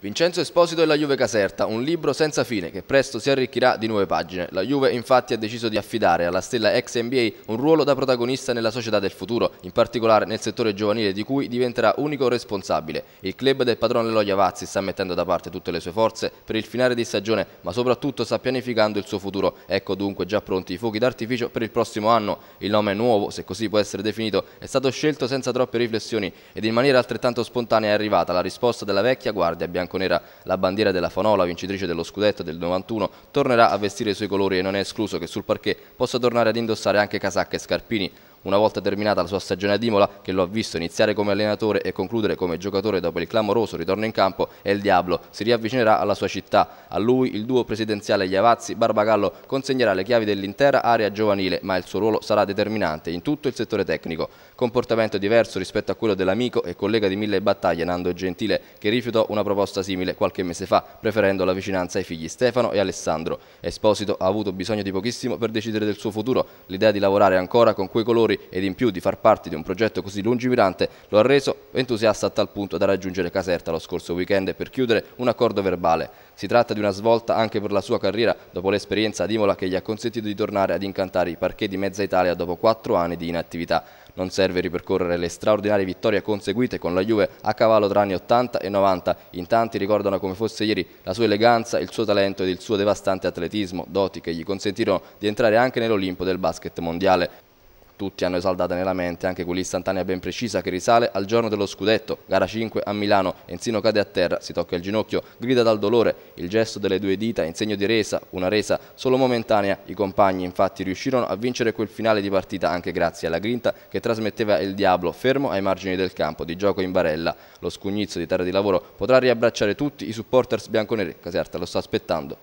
Vincenzo Esposito e la Juve Caserta, un libro senza fine che presto si arricchirà di nuove pagine. La Juve infatti ha deciso di affidare alla stella ex NBA un ruolo da protagonista nella società del futuro, in particolare nel settore giovanile di cui diventerà unico responsabile. Il club del padrone Loia Vazzi sta mettendo da parte tutte le sue forze per il finale di stagione, ma soprattutto sta pianificando il suo futuro. Ecco dunque già pronti i fuochi d'artificio per il prossimo anno. Il nome nuovo, se così può essere definito, è stato scelto senza troppe riflessioni ed in maniera altrettanto spontanea è arrivata la risposta della vecchia guardia bianca bianconera la bandiera della Fanola, vincitrice dello scudetto del 91, tornerà a vestire i suoi colori e non è escluso che sul parquet possa tornare ad indossare anche casacche e scarpini. Una volta terminata la sua stagione ad Imola, che lo ha visto iniziare come allenatore e concludere come giocatore dopo il clamoroso ritorno in campo, El Diablo si riavvicinerà alla sua città. A lui il duo presidenziale Iavazzi-Barbagallo consegnerà le chiavi dell'intera area giovanile, ma il suo ruolo sarà determinante in tutto il settore tecnico. Comportamento diverso rispetto a quello dell'amico e collega di mille battaglie Nando Gentile, che rifiutò una proposta simile qualche mese fa, preferendo la vicinanza ai figli Stefano e Alessandro. Esposito ha avuto bisogno di pochissimo per decidere del suo futuro, l'idea di lavorare ancora con quei colori lavoratori ed in più di far parte di un progetto così lungimirante lo ha reso entusiasta a tal punto da raggiungere Caserta lo scorso weekend per chiudere un accordo verbale. Si tratta di una svolta anche per la sua carriera dopo l'esperienza ad Imola che gli ha consentito di tornare ad incantare i parchetti di mezza Italia dopo quattro anni di inattività. Non serve ripercorrere le straordinarie vittorie conseguite con la Juve a cavallo tra anni 80 e 90. In tanti ricordano come fosse ieri la sua eleganza, il suo talento ed il suo devastante atletismo, doti che gli consentirono di entrare anche nell'Olimpo del basket mondiale. Tutti hanno esaltata nella mente anche quell'istantanea ben precisa che risale al giorno dello scudetto, gara 5 a Milano, Enzino cade a terra, si tocca il ginocchio, grida dal dolore, il gesto delle due dita in segno di resa, una resa solo momentanea, i compagni infatti riuscirono a vincere quel finale di partita anche grazie alla grinta che trasmetteva il Diablo fermo ai margini del campo di gioco in barella. Lo scugnizzo di terra di lavoro potrà riabbracciare tutti i supporters bianconeri, Caserta lo sta aspettando.